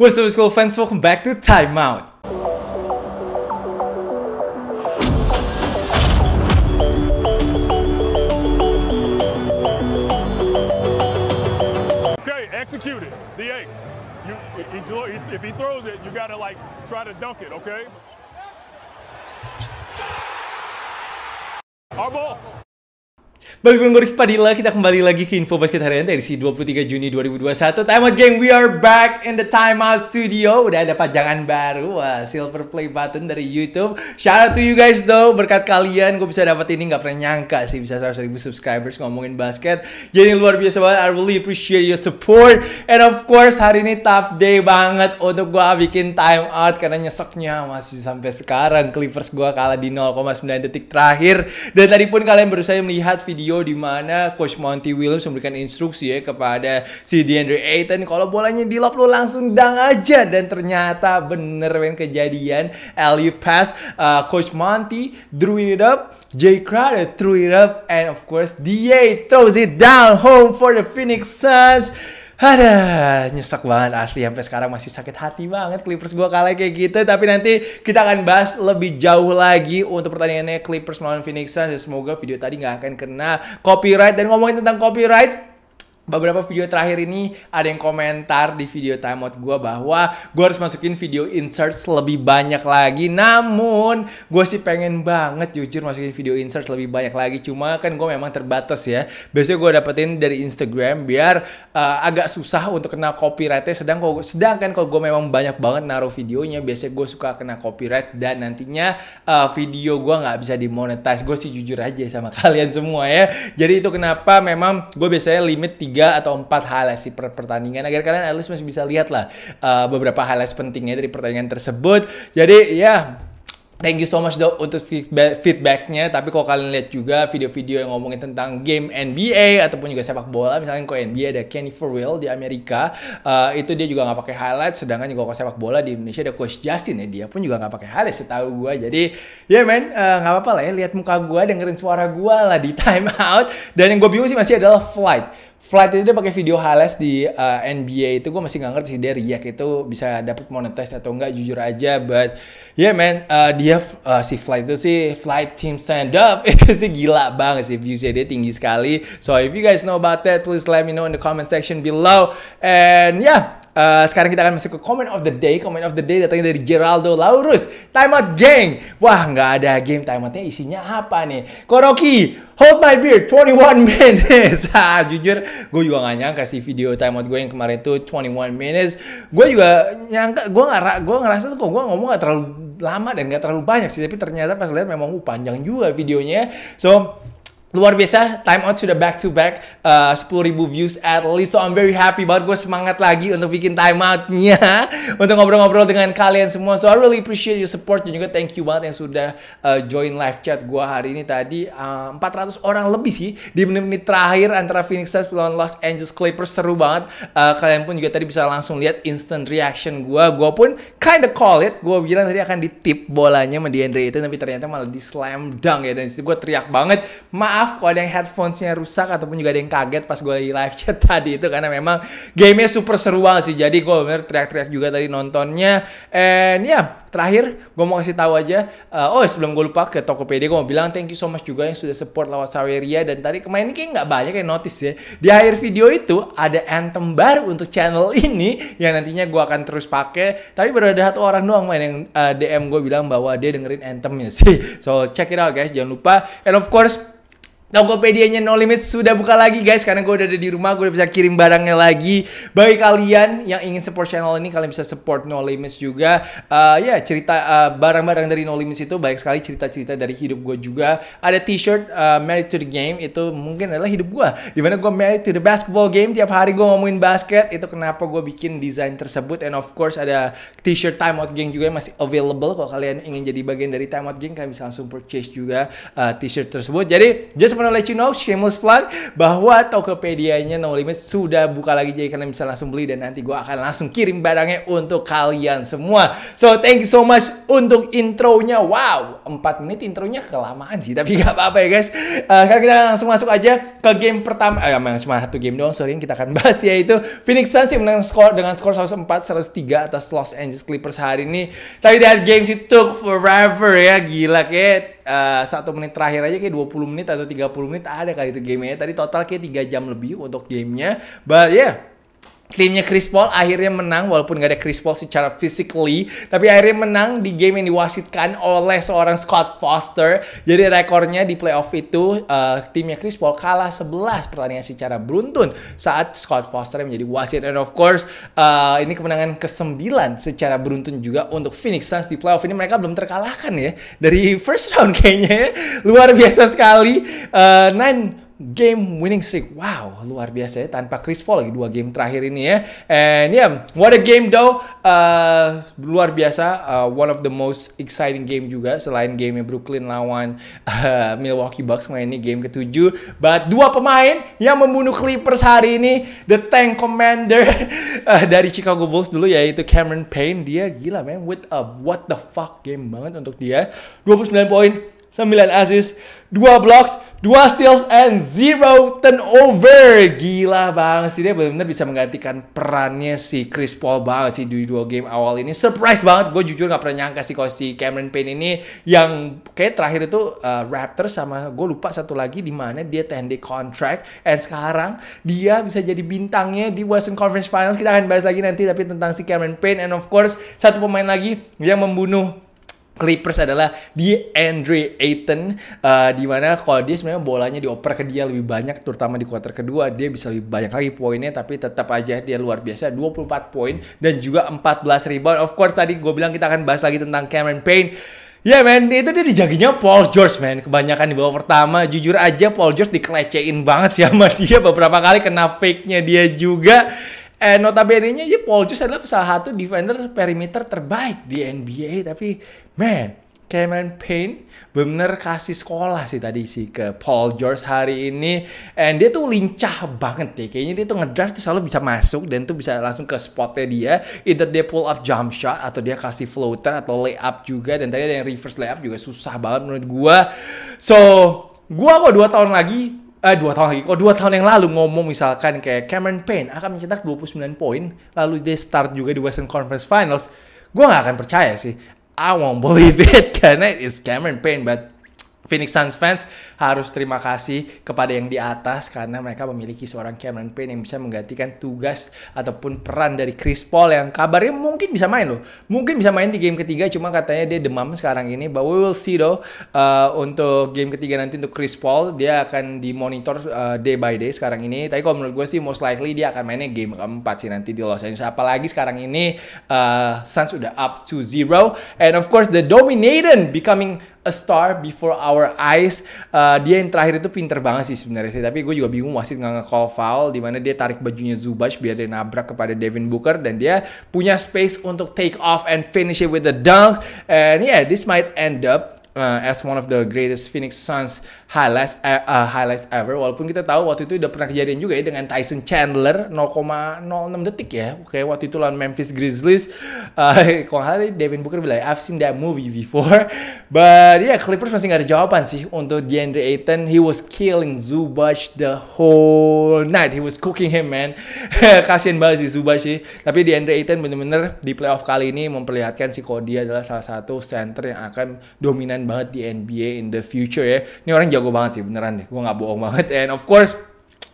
What's up school fans, welcome back to Timeout. Okay, execute it, the eight. You, if, he, if he throws it, you gotta like try to dunk it, okay? Our ball. Balik dengan Gorky Padilla, kita kembali lagi ke Info Basket Harian dari si 23 Juni 2021. Time Out Gang, we are back in the Time Out Studio. Udah ada pajangan baru, wah, silver play button dari YouTube. Shout out to you guys though, berkat kalian gue bisa dapat ini gak pernah nyangka sih bisa 100 ribu subscribers ngomongin basket. Jadi luar biasa banget, I really appreciate your support. And of course hari ini tough day banget untuk gue bikin time out karena nyeseknya masih sampai sekarang. Clippers gue kalah di 0,9 detik terakhir. Dan tadi pun kalian berusaha melihat video video di mana Coach Monty Williams memberikan instruksi ya kepada si DeAndre Ayton kalau bolanya di lob lu langsung dang aja dan ternyata bener men kejadian alley pass uh, Coach Monty drew it up Jay Crowder threw it up and of course DA throws it down home for the Phoenix Suns ada nyesek banget asli sampai sekarang masih sakit hati banget Clippers gua kalah kayak gitu tapi nanti kita akan bahas lebih jauh lagi untuk pertanyaannya Clippers melawan Phoenix Suns semoga video tadi nggak akan kena copyright dan ngomongin tentang copyright beberapa video terakhir ini ada yang komentar di video timeout gue bahwa gue harus masukin video inserts lebih banyak lagi. Namun gue sih pengen banget jujur masukin video inserts lebih banyak lagi. Cuma kan gue memang terbatas ya. Biasanya gue dapetin dari Instagram biar uh, agak susah untuk kena copyrightnya. Sedang kalau sedangkan kalau gue memang banyak banget naruh videonya, biasanya gue suka kena copyright dan nantinya uh, video gue nggak bisa dimonetize. Gue sih jujur aja sama kalian semua ya. Jadi itu kenapa memang gue biasanya limit 3 tiga atau empat highlight per pertandingan agar kalian at least masih bisa lihat lah uh, beberapa highlight pentingnya dari pertandingan tersebut. Jadi ya yeah, Thank you so much dok untuk feedbacknya. Tapi kalau kalian lihat juga video-video yang ngomongin tentang game NBA ataupun juga sepak bola, misalnya kalau NBA ada Kenny For Real di Amerika, uh, itu dia juga nggak pakai highlight. Sedangkan juga kalau sepak bola di Indonesia ada Coach Justin ya, dia pun juga nggak pakai highlight setahu gue. Jadi ya yeah, men, uh, nggak uh, apa-apa lah ya lihat muka gue, dengerin suara gue lah di timeout. Dan yang gue bingung sih masih adalah flight Flight itu dia pakai video Hales di uh, eh, NBA itu gue masih nggak ngerti sih dia riak itu bisa dapat monetize atau enggak jujur aja but yeah man uh, dia uh, si Flight itu sih Flight Team Stand Up itu sih gila banget sih viewsnya dia tinggi sekali so if you guys know about that please let me know in the comment section below and yeah Uh, sekarang kita akan masuk ke comment of the day. Comment of the day datangnya dari Geraldo Laurus. Timeout geng. Wah, nggak ada game timeoutnya isinya apa nih? Koroki, hold my beard 21 minutes. ah, jujur, gue juga gak nyangka sih video timeout gue yang kemarin itu 21 minutes. Gue juga nyangka, gue nggak, gue ngerasa tuh kok gue ngomong nggak terlalu lama dan nggak terlalu banyak sih. Tapi ternyata pas lihat memang uh, panjang juga videonya. So, luar biasa time out sudah back to back uh, ribu views at least so I'm very happy banget gue semangat lagi untuk bikin time outnya untuk ngobrol-ngobrol dengan kalian semua so I really appreciate your support dan juga thank you banget yang sudah uh, join live chat gue hari ini tadi uh, 400 orang lebih sih di menit-menit terakhir antara Phoenix Suns melawan Los Angeles Clippers seru banget uh, kalian pun juga tadi bisa langsung lihat instant reaction gue gue pun kinda call it gue bilang tadi akan ditip bolanya sama Deandre itu tapi ternyata malah di slam dunk ya dan gue teriak banget maaf maaf kalau ada yang headphonesnya rusak ataupun juga ada yang kaget pas gue di live chat tadi itu karena memang gamenya super seru banget sih jadi gue bener teriak-teriak juga tadi nontonnya and ya yeah, terakhir gue mau kasih tahu aja uh, oh sebelum gue lupa ke Tokopedia gue mau bilang thank you so much juga yang sudah support lewat Saweria dan tadi kemarin ini kayak nggak banyak yang notice ya di akhir video itu ada anthem baru untuk channel ini yang nantinya gue akan terus pakai tapi baru ada satu orang doang main yang uh, eh, DM gue bilang bahwa dia dengerin anthemnya sih so check it out guys jangan lupa and of course Tokopedia-nya No Limits sudah buka lagi guys Karena gue udah ada di rumah Gue udah bisa kirim barangnya lagi Bagi kalian yang ingin support channel ini Kalian bisa support No Limits juga uh, Ya yeah, cerita eh, barang-barang uh, dari No Limits itu Banyak sekali cerita-cerita dari hidup gue juga Ada t-shirt uh, Married to the Game Itu mungkin adalah hidup gue Dimana gue married to the basketball game Tiap hari gue ngomongin basket Itu kenapa gue bikin desain tersebut And of course ada t-shirt Time Out Gang juga yang masih available Kalau kalian ingin jadi bagian dari Time Out Gang Kalian bisa langsung purchase juga uh, t-shirt tersebut Jadi just wanna let you know, shameless plug, bahwa Tokopedia-nya No Limit sudah buka lagi jadi kalian bisa langsung beli dan nanti gue akan langsung kirim barangnya untuk kalian semua. So thank you so much untuk intronya. Wow, 4 menit intronya kelamaan sih, tapi gak apa-apa ya guys. Uh, sekarang kita langsung masuk aja ke game pertama. Eh, cuma satu game doang, sorry kita akan bahas yaitu Phoenix Suns yang menang skor dengan skor 104-103 atas Los Angeles Clippers hari ini. Tapi that game sih took forever ya, gila kayak uh, satu menit terakhir aja kayak 20 menit atau 30 menit ada kali itu gamenya. Tadi total kayak tiga jam lebih untuk gamenya. But yeah, Timnya Chris Paul akhirnya menang walaupun gak ada Chris Paul secara physically tapi akhirnya menang di game yang diwasitkan oleh seorang Scott Foster. Jadi rekornya di playoff itu uh, timnya Chris Paul kalah 11 pertandingan secara beruntun saat Scott Foster menjadi wasit and of course uh, ini kemenangan ke-9 secara beruntun juga untuk Phoenix Suns di playoff ini mereka belum terkalahkan ya dari first round kayaknya ya. Luar biasa sekali. Uh, eh, nine game winning streak. Wow, luar biasa ya tanpa Chris Paul lagi dua game terakhir ini ya. And yeah, what a game though. Uh, luar biasa, uh, one of the most exciting game juga selain game Brooklyn lawan uh, Milwaukee Bucks main ini game ketujuh. But dua pemain yang membunuh Clippers hari ini, the tank commander uh, dari Chicago Bulls dulu yaitu Cameron Payne. Dia gila man with a what the fuck game banget untuk dia. 29 poin, 9 assist, 2 blocks, 2 steals, and 0 turnover. Gila banget sih, dia benar-benar bisa menggantikan perannya si Chris Paul banget sih di dua game awal ini. Surprise banget, gue jujur gak pernah nyangka sih kalau si Cameron Payne ini yang kayak terakhir itu uh, Raptors sama gue lupa satu lagi di mana dia tende contract. And sekarang dia bisa jadi bintangnya di Western Conference Finals. Kita akan bahas lagi nanti tapi tentang si Cameron Payne. And of course, satu pemain lagi yang membunuh Clippers adalah di Andre Ayton uh, di mana kalau dia sebenarnya bolanya dioper ke dia lebih banyak terutama di kuarter kedua dia bisa lebih banyak lagi poinnya tapi tetap aja dia luar biasa 24 poin dan juga 14 rebound of course tadi gue bilang kita akan bahas lagi tentang Cameron Payne Ya yeah, men, itu dia dijaginya Paul George men Kebanyakan di bawah pertama Jujur aja Paul George dikelecehin banget sih sama dia Beberapa kali kena fake-nya dia juga Eh, notabene-nya aja iya, Paul George adalah salah satu defender perimeter terbaik di NBA. Tapi, man, Cameron Payne bener kasih sekolah sih tadi sih ke Paul George hari ini. And dia tuh lincah banget ya. Kayaknya dia tuh ngedraft tuh selalu bisa masuk dan tuh bisa langsung ke spotnya dia. Either dia pull up jump shot atau dia kasih floater atau lay up juga. Dan tadi ada yang reverse layup juga susah banget menurut gua. So, gua kok dua tahun lagi eh dua tahun lagi, kok oh, dua tahun yang lalu ngomong misalkan kayak Cameron Payne akan mencetak 29 poin, lalu dia start juga di Western Conference Finals, gue nggak akan percaya sih. I won't believe it karena it's Cameron Payne, but Phoenix Suns fans harus terima kasih kepada yang di atas karena mereka memiliki seorang Cameron Payne yang bisa menggantikan tugas ataupun peran dari Chris Paul yang kabarnya mungkin bisa main loh. Mungkin bisa main di game ketiga cuma katanya dia demam sekarang ini but we will see though uh, untuk game ketiga nanti untuk Chris Paul dia akan dimonitor uh, day by day sekarang ini. Tapi kalau menurut gue sih most likely dia akan mainnya game keempat sih nanti di Los Angeles. Apalagi sekarang ini uh, Suns udah up to zero and of course the dominator becoming A Star Before Our Eyes. Uh, dia yang terakhir itu pinter banget sih sebenarnya sih. Tapi gue juga bingung wasit nggak nge-call foul. Dimana dia tarik bajunya Zubac biar dia nabrak kepada Devin Booker. Dan dia punya space untuk take off and finish it with the dunk. And yeah, this might end up uh, as one of the greatest Phoenix Suns highlights e- uh, highlights ever walaupun kita tahu waktu itu udah pernah kejadian juga ya dengan Tyson Chandler 0,06 detik ya oke waktu itu lawan Memphis Grizzlies uh, kalau Devin Booker bilang I've seen that movie before but ya yeah, Clippers masih nggak ada jawaban sih untuk DeAndre Ayton he was killing Zubac the whole night he was cooking him man kasian banget sih Zubac sih tapi DeAndre Ayton bener-bener di playoff kali ini memperlihatkan si kalau adalah salah satu center yang akan dominan banget di NBA in the future ya ini orang jauh jago banget sih beneran deh gue nggak bohong banget and of course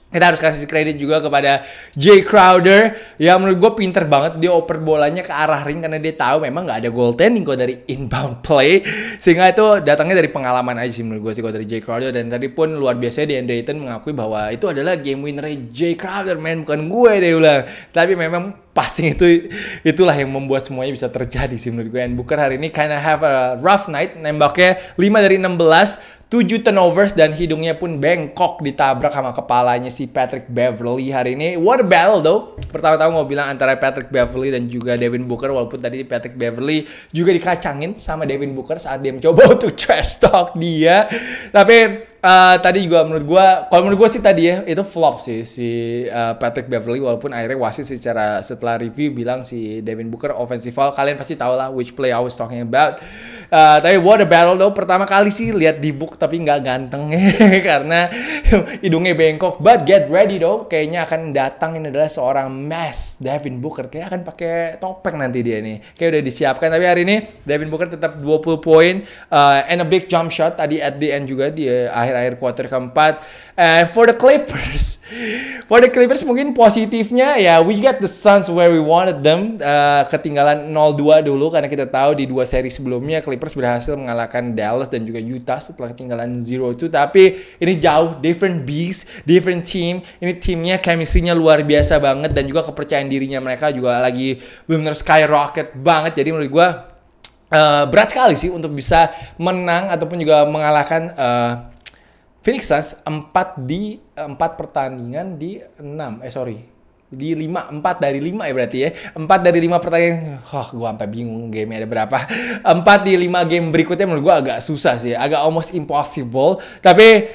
kita harus kasih kredit juga kepada Jay Crowder yang menurut gue pinter banget dia oper bolanya ke arah ring karena dia tahu memang nggak ada goal goaltending kok dari inbound play sehingga itu datangnya dari pengalaman aja sih menurut gue sih kalau dari Jay Crowder dan tadi pun luar biasa di Dayton mengakui bahwa itu adalah game winner Jay Crowder main bukan gue deh ulang tapi memang passing itu itulah yang membuat semuanya bisa terjadi sih menurut gue and Booker hari ini kinda have a rough night nembaknya 5 dari 16 7 turnovers dan hidungnya pun bengkok ditabrak sama kepalanya si Patrick Beverly hari ini. What a battle though. Pertama-tama mau bilang antara Patrick Beverly dan juga Devin Booker walaupun tadi Patrick Beverly juga dikacangin sama Devin Booker saat dia mencoba untuk trash talk dia. Tapi uh, tadi juga menurut gue, kalau menurut gue sih tadi ya itu flop sih si uh, Patrick Beverly walaupun akhirnya wasit secara setelah review bilang si Devin Booker offensive foul. Kalian pasti tahu lah which play I was talking about. Uh, tapi what the battle though. Pertama kali sih lihat di book tapi nggak ganteng karena hidungnya bengkok. But get ready though. Kayaknya akan datang ini adalah seorang mess Devin Booker. kayak akan pakai topeng nanti dia nih. Kayak udah disiapkan. Tapi hari ini Devin Booker tetap 20 poin uh, and a big jump shot tadi at the end juga di eh, akhir-akhir quarter keempat. And for the Clippers For the Clippers mungkin positifnya ya we got the Suns where we wanted them. Uh, ketinggalan 0-2 dulu karena kita tahu di dua seri sebelumnya Clippers berhasil mengalahkan Dallas dan juga Utah setelah ketinggalan 0-2. Tapi ini jauh different beast, different team. Ini timnya chemistry-nya luar biasa banget dan juga kepercayaan dirinya mereka juga lagi benar skyrocket banget. Jadi menurut gue Uh, berat sekali sih untuk bisa menang ataupun juga mengalahkan uh, Phoenix Suns 4 di 4 pertandingan di 6 eh sorry di 5 4 dari 5 ya berarti ya 4 dari 5 pertandingan oh gue sampai bingung game ada berapa 4 di 5 game berikutnya menurut gue agak susah sih agak almost impossible tapi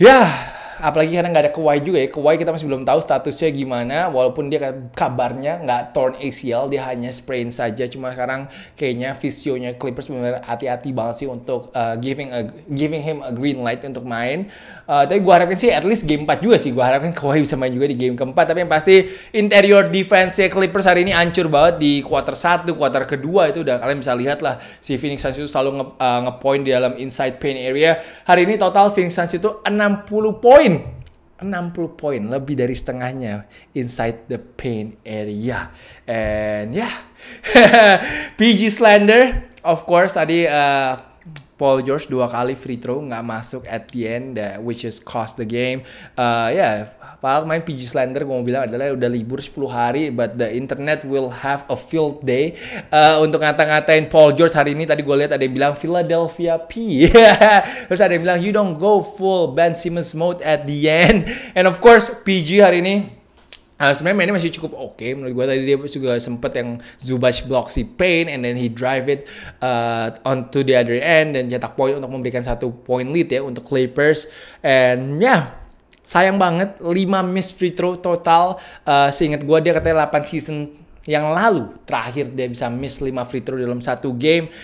ya apalagi karena nggak ada Kawhi juga ya. Kawhi kita masih belum tahu statusnya gimana. Walaupun dia kabarnya nggak torn ACL, dia hanya sprain saja. Cuma sekarang kayaknya visionya Clippers benar hati-hati banget sih untuk uh, giving a, giving him a green light untuk main. Uh, tapi gue harapin sih at least game 4 juga sih. Gue harapin Kawhi bisa main juga di game keempat. Tapi yang pasti interior defense Clippers hari ini ancur banget di quarter 1, quarter kedua itu udah kalian bisa lihat lah si Phoenix Suns itu selalu nge, uh, eh, nge di dalam inside paint area. Hari ini total Phoenix Suns itu 60 poin poin. 60 poin, lebih dari setengahnya inside the pain area. And ya, yeah. PG Slender, of course tadi uh, Paul George dua kali free throw nggak masuk at the end, that which is cost the game. Uh, ya, yeah, padahal main PG Slender gue mau bilang adalah udah libur 10 hari, but the internet will have a field day uh, untuk ngata-ngatain Paul George hari ini. Tadi gue lihat ada yang bilang Philadelphia P, terus ada yang bilang you don't go full Ben Simmons mode at the end, and of course PG hari ini Uh, sebenarnya mainnya masih cukup oke okay. menurut gue tadi dia juga sempet yang Zubac block si Payne and then he drive it uh, onto the other end dan cetak poin untuk memberikan satu point lead ya untuk Clippers and ya yeah, sayang banget 5 miss free throw total uh, seingat gue dia katanya 8 season yang lalu terakhir dia bisa miss 5 free throw dalam satu game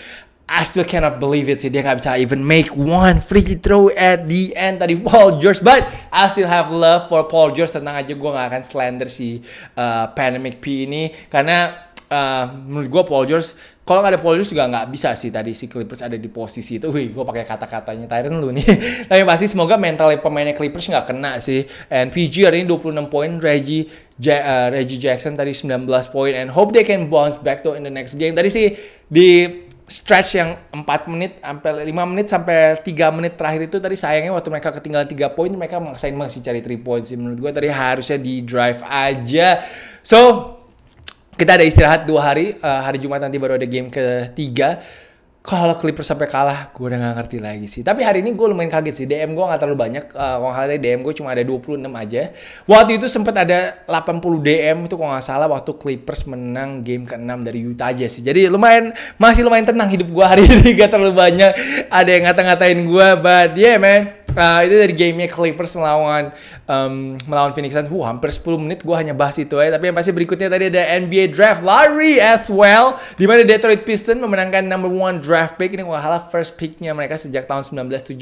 I still cannot believe it sih dia nggak bisa even make one free throw at the end tadi Paul George but I still have love for Paul George tenang aja gue nggak akan slander si uh, pandemic P ini karena uh, menurut gue Paul George kalau nggak ada Paul George juga nggak bisa sih tadi si Clippers ada di posisi itu wih gue pakai kata-katanya Tyron lu nih tapi pasti semoga mental pemainnya Clippers nggak kena sih and PG hari ini 26 poin Reggie ja uh, Reggie Jackson tadi 19 poin and hope they can bounce back to in the next game tadi sih di stretch yang 4 menit sampai 5 menit sampai 3 menit terakhir itu tadi sayangnya waktu mereka ketinggalan 3 poin mereka maksain masih cari 3 poin sih menurut gue tadi harusnya di drive aja. So kita ada istirahat dua hari, uh, hari Jumat nanti baru ada game ketiga kalau Clippers sampai kalah, gue udah gak ngerti lagi sih. Tapi hari ini gue lumayan kaget sih. DM gue gak terlalu banyak. Uh, kalau hari DM gue cuma ada 26 aja. Waktu itu sempat ada 80 DM itu kalau gak salah waktu Clippers menang game ke-6 dari Utah aja sih. Jadi lumayan, masih lumayan tenang hidup gue hari ini. Gak terlalu banyak ada yang ngata-ngatain gue. But yeah man, Uh, itu dari gamenya Clippers melawan um, melawan Phoenix Suns. Huh, hampir 10 menit gue hanya bahas itu aja Tapi yang pasti berikutnya tadi ada NBA Draft Lottery as well. dimana Detroit Pistons memenangkan number one draft pick. Ini gue salah first picknya mereka sejak tahun 1970.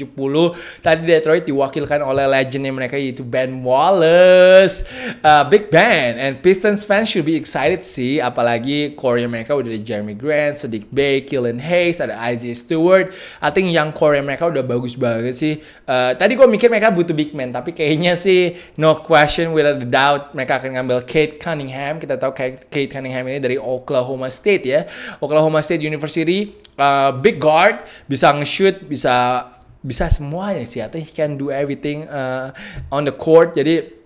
Tadi Detroit diwakilkan oleh legendnya mereka yaitu Ben Wallace. Uh, Big Ben and Pistons fans should be excited sih. Apalagi core mereka udah ada Jeremy Grant, Sadiq Bey, Killen Hayes, ada Isaiah Stewart. I think yang core mereka udah bagus banget sih. Uh, Eh, tadi gue mikir mereka butuh big man, tapi kayaknya sih no question without a doubt mereka akan ngambil Kate Cunningham. Kita tahu Kate Cunningham ini dari Oklahoma State ya. Oklahoma State University, uh, big guard, bisa nge-shoot, bisa bisa semuanya sih. Atau he can do everything uh, on the court. Jadi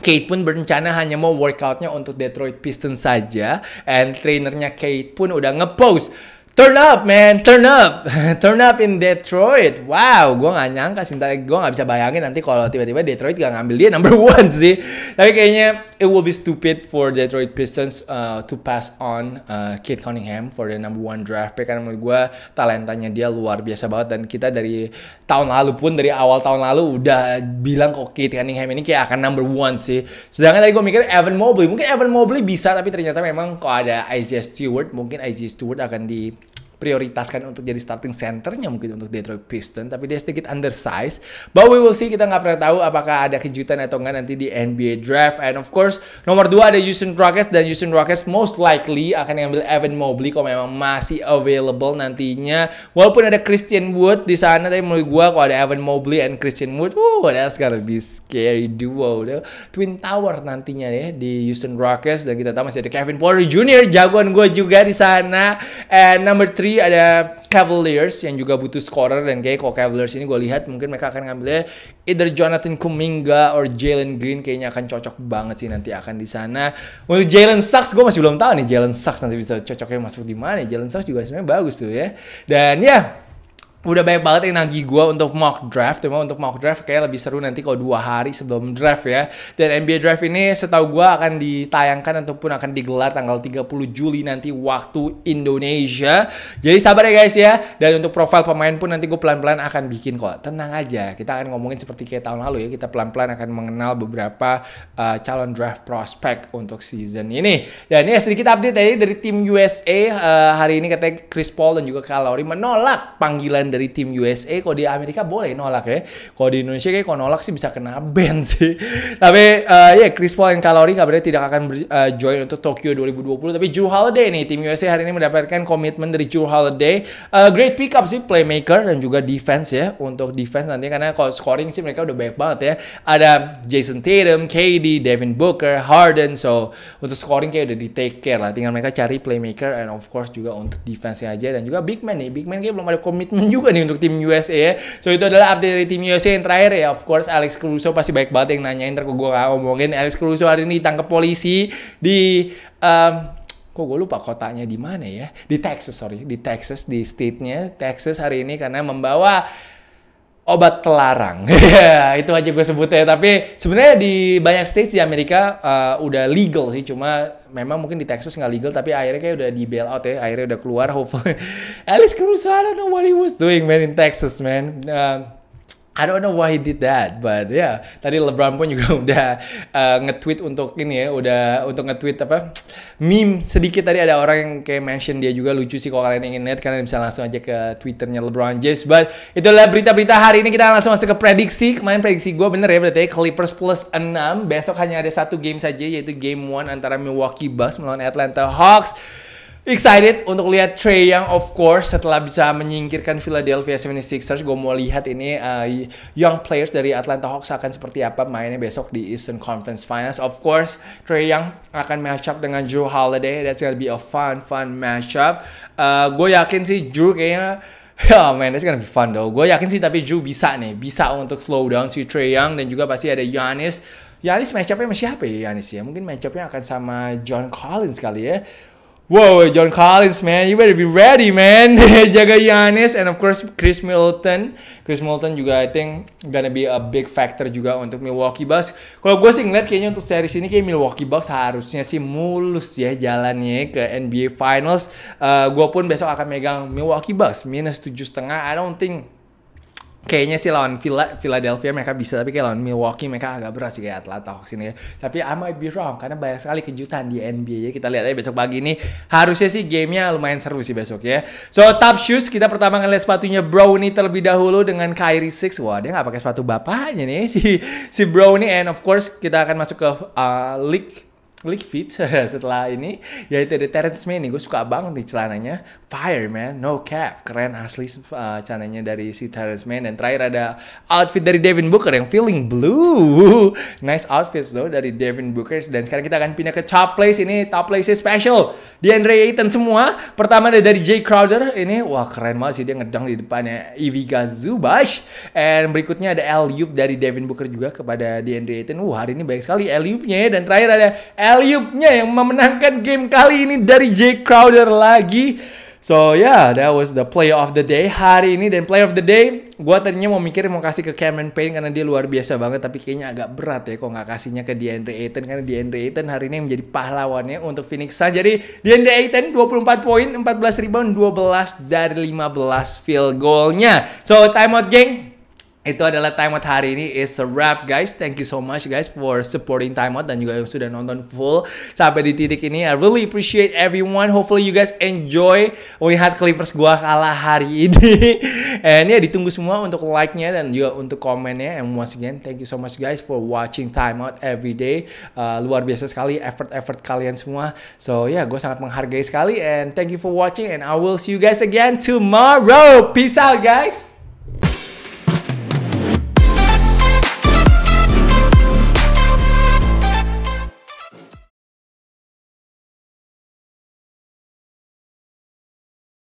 Kate pun berencana hanya mau workoutnya untuk Detroit Pistons saja, and trainernya Kate pun udah ngepost Turn up, man. Turn up. Turn up in Detroit. Wow, gue gak nyangka sih. Gue gak bisa bayangin nanti kalau tiba-tiba Detroit gak ngambil dia number one sih. Tapi kayaknya it will be stupid for Detroit Pistons uh, to pass on uh, Kate Cunningham for the number one draft pick. Karena menurut gue talentanya dia luar biasa banget. Dan kita dari tahun lalu pun, dari awal tahun lalu udah bilang kok Kate Cunningham ini kayak akan number one sih. Sedangkan tadi gue mikir Evan Mobley. Mungkin Evan Mobley bisa, tapi ternyata memang kok ada Isaiah Stewart, mungkin Isaiah Stewart akan di prioritaskan untuk jadi starting centernya mungkin untuk Detroit Pistons tapi dia sedikit undersized but we will see kita nggak pernah tahu apakah ada kejutan atau enggak nanti di NBA draft and of course nomor 2 ada Houston Rockets dan Houston Rockets most likely akan ngambil Evan Mobley kalau memang masih available nantinya walaupun ada Christian Wood di sana tapi menurut gua kalau ada Evan Mobley and Christian Wood wow that's gonna be scary duo the twin tower nantinya ya di Houston Rockets dan kita tahu masih ada Kevin Porter Jr jagoan gua juga di sana and number 3 3 ada Cavaliers yang juga butuh scorer dan kayak kalau Cavaliers ini gue lihat mungkin mereka akan ngambilnya either Jonathan Kuminga or Jalen Green kayaknya akan cocok banget sih nanti akan di sana. Untuk Jalen Sucks gue masih belum tahu nih Jalen Sucks nanti bisa cocoknya masuk di mana. Jalen Sucks juga sebenarnya bagus tuh ya. Dan ya udah banyak banget yang nagih gue untuk mock draft cuma untuk mock draft kayak lebih seru nanti kalau dua hari sebelum draft ya dan NBA draft ini setahu gue akan ditayangkan ataupun akan digelar tanggal 30 Juli nanti waktu Indonesia jadi sabar ya guys ya dan untuk profil pemain pun nanti gue pelan-pelan akan bikin kok tenang aja kita akan ngomongin seperti kayak tahun lalu ya kita pelan-pelan akan mengenal beberapa uh, calon draft prospect untuk season ini dan ini ya, sedikit update dari tim USA uh, eh, hari ini katanya Chris Paul dan juga Kyle Lowry menolak panggilan dari tim USA kalau di Amerika boleh nolak ya kalau di Indonesia kayak kalau nolak sih bisa kena ban sih tapi uh, ya yeah, Chris Paul dan Kalori kabarnya tidak akan ber, uh, join untuk Tokyo 2020 tapi Drew Holiday nih tim USA hari ini mendapatkan komitmen dari Drew Holiday uh, great pickup sih playmaker dan juga defense ya untuk defense nanti karena kalau scoring sih mereka udah baik banget ya ada Jason Tatum, KD, Devin Booker, Harden so untuk scoring kayak udah di take care lah tinggal mereka cari playmaker and of course juga untuk defense aja dan juga big man nih big man kayak belum ada komitmen juga juga nih untuk tim USA ya. So itu adalah update dari tim USA yang terakhir ya. Of course Alex Caruso pasti baik banget yang nanyain. Ntar gue gak ngomongin Alex Caruso hari ini ditangkap polisi di um, kok gue lupa kotanya di mana ya di Texas sorry di Texas di state-nya Texas hari ini karena membawa obat telarang. Ya, itu aja gue sebutnya. Tapi sebenarnya di banyak states di Amerika uh, udah legal sih. Cuma memang mungkin di Texas nggak legal, tapi akhirnya kayak udah di bail out ya. Akhirnya udah keluar. Hopefully, Alice Caruso, I don't know what he was doing man in Texas man. Uh, I don't know why he did that, but ya yeah. tadi LeBron pun juga udah uh, nge-tweet untuk ini ya, udah untuk nge-tweet apa meme sedikit tadi ada orang yang kayak mention dia juga lucu sih kalau kalian ingin lihat kalian bisa langsung aja ke twitternya LeBron James. But itulah berita-berita hari ini kita langsung masuk ke prediksi. Kemarin prediksi gue bener ya berarti ya, Clippers plus 6. Besok hanya ada satu game saja yaitu game one antara Milwaukee Bucks melawan Atlanta Hawks excited untuk lihat Trey Young of course setelah bisa menyingkirkan Philadelphia 76ers gue mau lihat ini uh, young players dari Atlanta Hawks akan seperti apa mainnya besok di Eastern Conference Finals of course Trey Young akan match up dengan Drew Holiday that's gonna be a fun fun match up uh, eh, gue yakin sih Drew kayaknya Ya oh man, that's gonna be fun though. Gue yakin sih tapi Drew bisa nih, bisa untuk slow down si Trey Young dan juga pasti ada Giannis. Giannis match up sama ya Giannis ya? Mungkin match akan sama John Collins kali ya. Wow, eh, John Collins, man, you better be ready, man. Jaga Giannis and of course Chris Middleton. Chris Middleton juga I think gonna be a big factor juga untuk Milwaukee Bucks. Kalau gue sih ngeliat kayaknya untuk series ini kayak Milwaukee Bucks harusnya sih mulus ya jalannya ke NBA Finals. Uh, eh, gue pun besok akan megang Milwaukee Bucks minus tujuh setengah. I don't think kayaknya sih lawan Villa, Philadelphia mereka bisa tapi kayak lawan Milwaukee mereka agak berat sih kayak Atlanta Hawks ini ya. tapi I might be wrong karena banyak sekali kejutan di NBA ya kita lihat aja besok pagi ini harusnya sih gamenya lumayan seru sih besok ya so top shoes kita pertama kali sepatunya Brownie terlebih dahulu dengan Kyrie Six wah dia gak pakai sepatu bapaknya nih si si Brownie and of course kita akan masuk ke uh, league fit setelah ini yaitu dari Terence Mann nih gue suka banget nih celananya Fire Man no cap keren asli uh, celananya dari si Terence Mann dan terakhir ada outfit dari Devin Booker yang feeling blue nice outfits loh dari Devin Booker dan sekarang kita akan pindah ke top place ini top place special di Andre Ayton semua pertama ada dari Jay Crowder ini wah keren banget sih dia ngedang di depannya Ivica Zubash and berikutnya ada Eliup dari Devin Booker juga kepada di Andre Ayton wah hari ini baik sekali Eliupnya ya. dan terakhir ada L aliupnya yang memenangkan game kali ini dari Jay Crowder lagi. So yeah, that was the play of the day hari ini dan play of the day Gua tadinya mau mikir mau kasih ke Cameron Payne karena dia luar biasa banget tapi kayaknya agak berat ya kok nggak kasihnya ke DeAndre Ayton karena DeAndre Ayton hari ini menjadi pahlawannya untuk Phoenix Suns. Jadi DeAndre Ayton 24 poin, 14 rebound, 12 dari 15 field goalnya. So time out geng, itu adalah Timeout hari ini It's a wrap guys. Thank you so much guys for supporting Timeout dan juga yang sudah nonton full sampai di titik ini. I really appreciate everyone. Hopefully you guys enjoy melihat Clippers gua kalah hari ini. And ya yeah, ditunggu semua untuk like-nya dan juga untuk komennya. And once again, thank you so much guys for watching Timeout everyday. every day. Uh, luar biasa sekali effort-effort kalian semua. So ya, yeah, gue sangat menghargai sekali. And thank you for watching. And I will see you guys again tomorrow. Peace out guys.